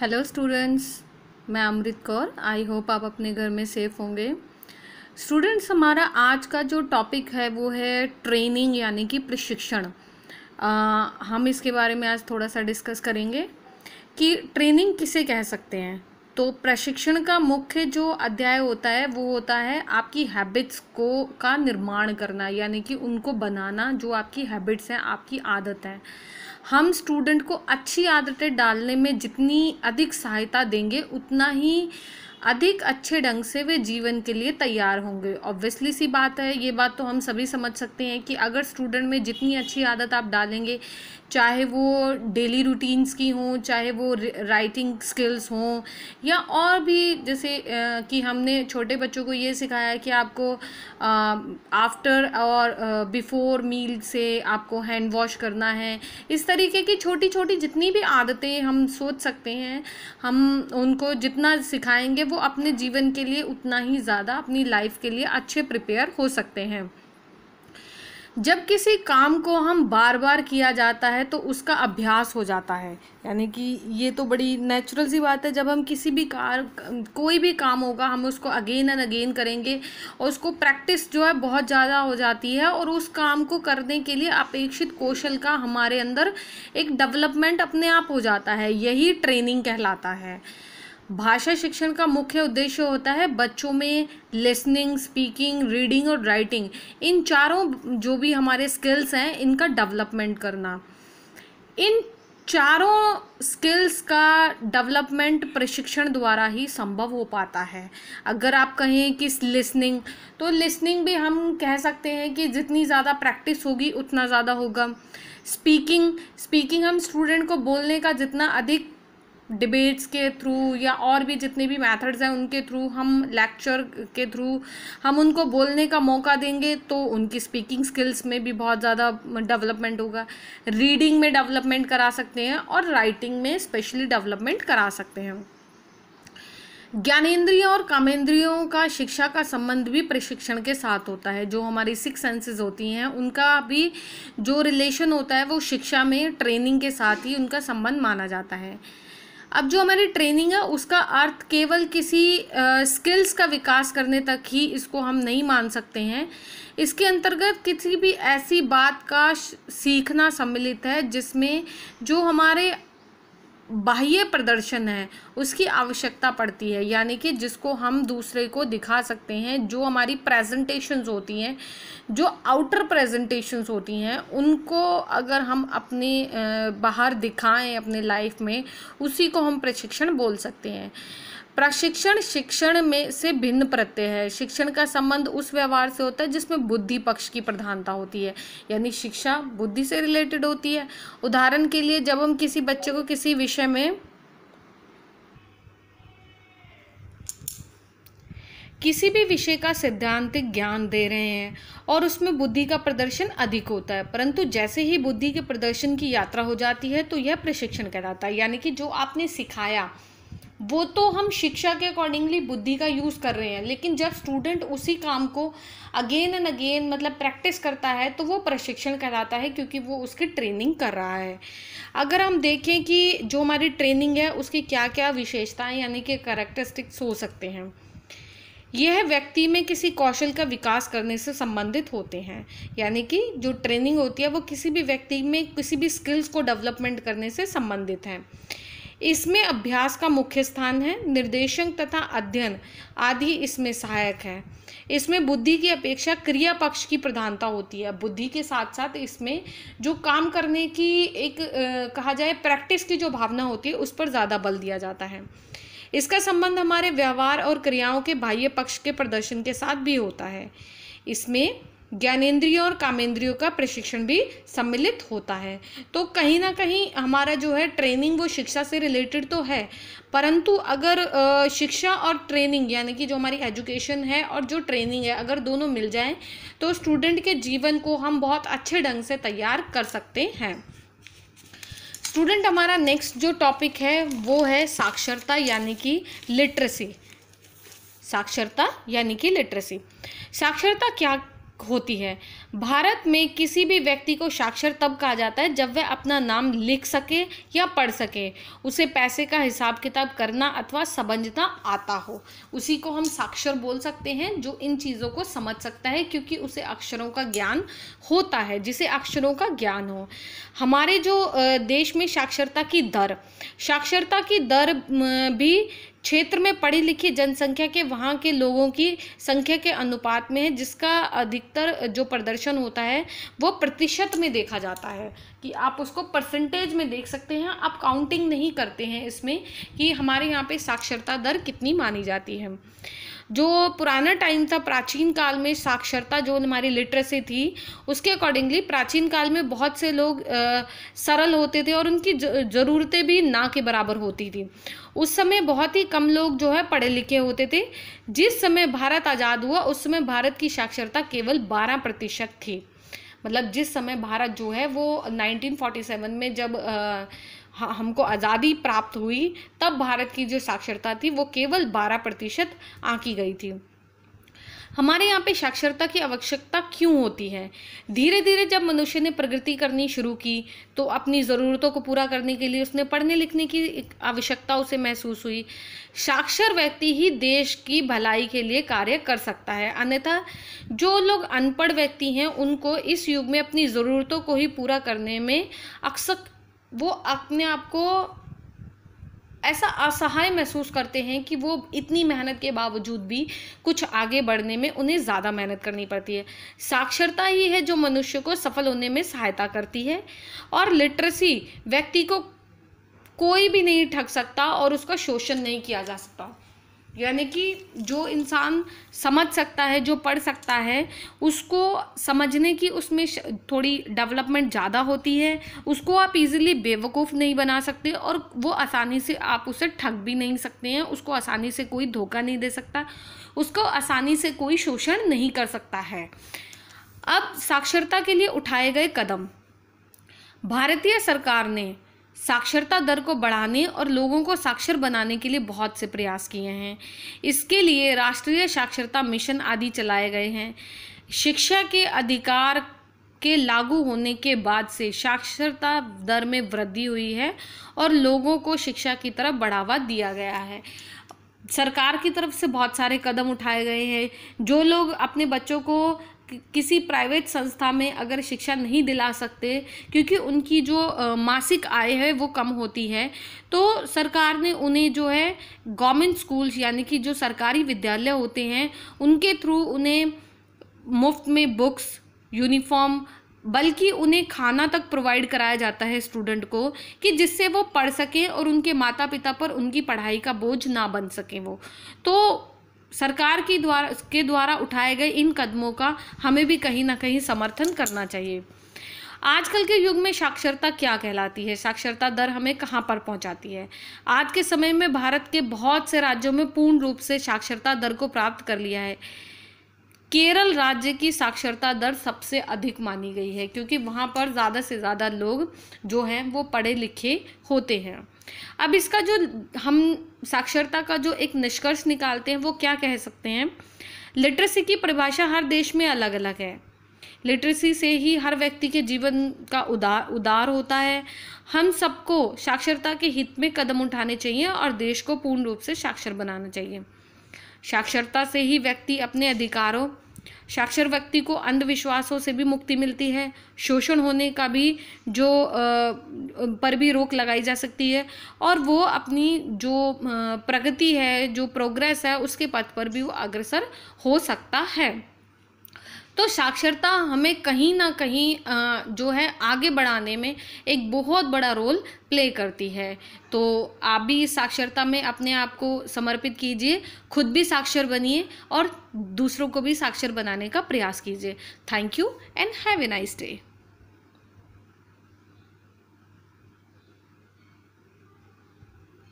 hello students मैं अमृत Kaur I hope आप अपने घर में सेफ होंगे स्टूडेंट्स हमारा आज का जो टॉपिक है वो है ट्रेनिंग यानी कि प्रशिक्षण हम इसके बारे में आज थोड़ा सा डिस्कस करेंगे कि ट्रेनिंग किसे कह सकते हैं तो प्रशिक्षण का मुख्य जो अध्याय होता है वो होता है आपकी हैबिट्स को का निर्माण करना यानी कि उनको बनाना जो आपकी हैबिट्स हैं आपकी आदत है हम स्टूडेंट को अच्छी आदतें डालने में जितनी अधिक सहायता देंगे उतना ही अधिक अच्छे ढंग से वे जीवन के लिए तैयार होंगे ऑब्वियसली सी बात है ये बात तो हम सभी समझ सकते हैं कि अगर स्टूडेंट में जितनी अच्छी आदत आप डालेंगे चाहे वो डेली रूटीन्स की हों चाहे वो राइटिंग स्किल्स हों या और भी जैसे कि हमने छोटे बच्चों को ये सिखाया है कि आपको आफ्टर और बिफोर मील से आपको हैंड वॉश करना है इस तरीके की छोटी छोटी जितनी भी आदतें हम सोच सकते हैं हम उनको जितना सिखाएंगे वो अपने जीवन के लिए उतना ही ज़्यादा अपनी लाइफ के लिए अच्छे प्रिपेयर हो सकते हैं जब किसी काम को हम बार बार किया जाता है तो उसका अभ्यास हो जाता है यानी कि ये तो बड़ी नेचुरल सी बात है जब हम किसी भी कार कोई भी काम होगा हम उसको अगेन एंड अगेन करेंगे और उसको प्रैक्टिस जो है बहुत ज़्यादा हो जाती है और उस काम को करने के लिए अपेक्षित कौशल का हमारे अंदर एक डेवलपमेंट अपने आप हो जाता है यही ट्रेनिंग कहलाता है भाषा शिक्षण का मुख्य उद्देश्य होता है बच्चों में लिसनिंग स्पीकिंग रीडिंग और राइटिंग इन चारों जो भी हमारे स्किल्स हैं इनका डेवलपमेंट करना इन चारों स्किल्स का डेवलपमेंट प्रशिक्षण द्वारा ही संभव हो पाता है अगर आप कहें कि लिसनिंग तो लिसनिंग भी हम कह सकते हैं कि जितनी ज़्यादा प्रैक्टिस होगी उतना ज़्यादा होगा स्पीकिंग स्पीकिंग हम स्टूडेंट को बोलने का जितना अधिक डिबेट्स के थ्रू या और भी जितने भी मेथड्स हैं उनके थ्रू हम लेक्चर के थ्रू हम उनको बोलने का मौका देंगे तो उनकी स्पीकिंग स्किल्स में भी बहुत ज़्यादा डेवलपमेंट होगा रीडिंग में डेवलपमेंट करा सकते हैं और राइटिंग में स्पेशली डेवलपमेंट करा सकते हैं ज्ञानेन्द्रियों और कामेंद्रियों का शिक्षा का संबंध भी प्रशिक्षण के साथ होता है जो हमारी सिक्स सेंसेस होती हैं उनका भी जो रिलेशन होता है वो शिक्षा में ट्रेनिंग के साथ ही उनका संबंध माना जाता है अब जो हमारी ट्रेनिंग है उसका अर्थ केवल किसी स्किल्स का विकास करने तक ही इसको हम नहीं मान सकते हैं इसके अंतर्गत किसी भी ऐसी बात का सीखना सम्मिलित है जिसमें जो हमारे बाह्य प्रदर्शन है उसकी आवश्यकता पड़ती है यानी कि जिसको हम दूसरे को दिखा सकते हैं जो हमारी प्रेजेंटेशंस होती हैं जो आउटर प्रेजेंटेशंस होती हैं उनको अगर हम अपने बाहर दिखाएं अपने लाइफ में उसी को हम प्रशिक्षण बोल सकते हैं प्रशिक्षण शिक्षण में से भिन्न प्रत्यय है शिक्षण का संबंध उस व्यवहार से होता है जिसमें बुद्धि पक्ष की प्रधानता होती है यानी शिक्षा बुद्धि से रिलेटेड होती है उदाहरण के लिए जब हम किसी बच्चे को किसी विषय में किसी भी विषय का सिद्धांतिक ज्ञान दे रहे हैं और उसमें बुद्धि का प्रदर्शन अधिक होता है परंतु जैसे ही बुद्धि के प्रदर्शन की यात्रा हो जाती है तो यह प्रशिक्षण कहलाता है यानी कि जो आपने सिखाया वो तो हम शिक्षा के अकॉर्डिंगली बुद्धि का यूज़ कर रहे हैं लेकिन जब स्टूडेंट उसी काम को अगेन एंड अगेन मतलब प्रैक्टिस करता है तो वो प्रशिक्षण कहलाता है क्योंकि वो उसकी ट्रेनिंग कर रहा है अगर हम देखें कि जो हमारी ट्रेनिंग है उसकी क्या क्या विशेषताएं यानी कि करेक्टरिस्टिक्स हो सकते हैं यह व्यक्ति में किसी कौशल का विकास करने से संबंधित होते हैं यानी कि जो ट्रेनिंग होती है वो किसी भी व्यक्ति में किसी भी स्किल्स को डेवलपमेंट करने से संबंधित हैं इसमें अभ्यास का मुख्य स्थान है निर्देशन तथा अध्ययन आदि इसमें सहायक है इसमें बुद्धि की अपेक्षा क्रिया पक्ष की प्रधानता होती है बुद्धि के साथ साथ इसमें जो काम करने की एक कहा जाए प्रैक्टिस की जो भावना होती है उस पर ज़्यादा बल दिया जाता है इसका संबंध हमारे व्यवहार और क्रियाओं के बाह्य पक्ष के प्रदर्शन के साथ भी होता है इसमें ज्ञानेन्द्रियों और कामेंद्रियों का प्रशिक्षण भी सम्मिलित होता है तो कहीं ना कहीं हमारा जो है ट्रेनिंग वो शिक्षा से रिलेटेड तो है परंतु अगर शिक्षा और ट्रेनिंग यानी कि जो हमारी एजुकेशन है और जो ट्रेनिंग है अगर दोनों मिल जाएं तो स्टूडेंट के जीवन को हम बहुत अच्छे ढंग से तैयार कर सकते हैं स्टूडेंट हमारा नेक्स्ट जो टॉपिक है वो है साक्षरता यानी कि लिटरेसी साक्षरता यानी कि लिटरेसी साक्षरता क्या होती है भारत में किसी भी व्यक्ति को साक्षर तब कहा जाता है जब वह अपना नाम लिख सके या पढ़ सके उसे पैसे का हिसाब किताब करना अथवा समझना आता हो उसी को हम साक्षर बोल सकते हैं जो इन चीज़ों को समझ सकता है क्योंकि उसे अक्षरों का ज्ञान होता है जिसे अक्षरों का ज्ञान हो हमारे जो देश में साक्षरता की दर साक्षरता की दर भी क्षेत्र में पढ़ी लिखी जनसंख्या के वहाँ के लोगों की संख्या के अनुपात में है जिसका अधिकतर जो प्रदर्शन प्रदर्शन होता है वो प्रतिशत में देखा जाता है कि आप उसको परसेंटेज में देख सकते हैं आप काउंटिंग नहीं करते हैं इसमें कि हमारे यहाँ पे साक्षरता दर कितनी मानी जाती है जो पुराना टाइम था प्राचीन काल में साक्षरता जो हमारी लिटरेसी थी उसके अकॉर्डिंगली प्राचीन काल में बहुत से लोग आ, सरल होते थे और उनकी ज़रूरतें भी ना के बराबर होती थी उस समय बहुत ही कम लोग जो है पढ़े लिखे होते थे जिस समय भारत आज़ाद हुआ उस समय भारत की साक्षरता केवल बारह प्रतिशत थी मतलब जिस समय भारत जो है वो 1947 में जब आ, हमको आज़ादी प्राप्त हुई तब भारत की जो साक्षरता थी वो केवल बारह प्रतिशत आंकी गई थी हमारे यहाँ पे साक्षरता की आवश्यकता क्यों होती है धीरे धीरे जब मनुष्य ने प्रगति करनी शुरू की तो अपनी ज़रूरतों को पूरा करने के लिए उसने पढ़ने लिखने की आवश्यकता उसे महसूस हुई साक्षर व्यक्ति ही देश की भलाई के लिए कार्य कर सकता है अन्यथा जो लोग अनपढ़ व्यक्ति हैं उनको इस युग में अपनी ज़रूरतों को ही पूरा करने में अक्सर वो अपने आप को ऐसा असहाय महसूस करते हैं कि वो इतनी मेहनत के बावजूद भी कुछ आगे बढ़ने में उन्हें ज़्यादा मेहनत करनी पड़ती है साक्षरता ही है जो मनुष्य को सफल होने में सहायता करती है और लिटरेसी व्यक्ति को कोई भी नहीं ठग सकता और उसका शोषण नहीं किया जा सकता यानी कि जो इंसान समझ सकता है जो पढ़ सकता है उसको समझने की उसमें थोड़ी डेवलपमेंट ज़्यादा होती है उसको आप इजीली बेवकूफ़ नहीं बना सकते और वो आसानी से आप उसे ठग भी नहीं सकते हैं उसको आसानी से कोई धोखा नहीं दे सकता उसको आसानी से कोई शोषण नहीं कर सकता है अब साक्षरता के लिए उठाए गए कदम भारतीय सरकार ने साक्षरता दर को बढ़ाने और लोगों को साक्षर बनाने के लिए बहुत से प्रयास किए हैं इसके लिए राष्ट्रीय साक्षरता मिशन आदि चलाए गए हैं शिक्षा के अधिकार के लागू होने के बाद से साक्षरता दर में वृद्धि हुई है और लोगों को शिक्षा की तरफ बढ़ावा दिया गया है सरकार की तरफ से बहुत सारे कदम उठाए गए हैं जो लोग अपने बच्चों को किसी प्राइवेट संस्था में अगर शिक्षा नहीं दिला सकते क्योंकि उनकी जो मासिक आय है वो कम होती है तो सरकार ने उन्हें जो है गवर्नमेंट स्कूल्स यानी कि जो सरकारी विद्यालय होते हैं उनके थ्रू उन्हें मुफ्त में बुक्स यूनिफॉर्म बल्कि उन्हें खाना तक प्रोवाइड कराया जाता है स्टूडेंट को कि जिससे वो पढ़ सकें और उनके माता पिता पर उनकी पढ़ाई का बोझ ना बन सकें वो तो सरकार की द्वारा के द्वारा उठाए गए इन कदमों का हमें भी कहीं ना कहीं समर्थन करना चाहिए आजकल के युग में साक्षरता क्या कहलाती है साक्षरता दर हमें कहाँ पर पहुँचाती है आज के समय में भारत के बहुत से राज्यों में पूर्ण रूप से साक्षरता दर को प्राप्त कर लिया है केरल राज्य की साक्षरता दर सबसे अधिक मानी गई है क्योंकि वहाँ पर ज़्यादा से ज़्यादा लोग जो हैं वो पढ़े लिखे होते हैं अब इसका जो हम साक्षरता का जो एक निष्कर्ष निकालते हैं वो क्या कह सकते हैं लिटरेसी की परिभाषा हर देश में अलग अलग है लिटरेसी से ही हर व्यक्ति के जीवन का उदार उदार होता है हम सबको साक्षरता के हित में कदम उठाने चाहिए और देश को पूर्ण रूप से साक्षर बनाना चाहिए साक्षरता से ही व्यक्ति अपने अधिकारों साक्षर व्यक्ति को अंधविश्वासों से भी मुक्ति मिलती है शोषण होने का भी जो पर भी रोक लगाई जा सकती है और वो अपनी जो प्रगति है जो प्रोग्रेस है उसके पथ पर भी वो अग्रसर हो सकता है तो साक्षरता हमें कहीं ना कहीं जो है आगे बढ़ाने में एक बहुत बड़ा रोल प्ले करती है तो आप भी साक्षरता में अपने आप को समर्पित कीजिए खुद भी साक्षर बनिए और दूसरों को भी साक्षर बनाने का प्रयास कीजिए thank you and have a nice day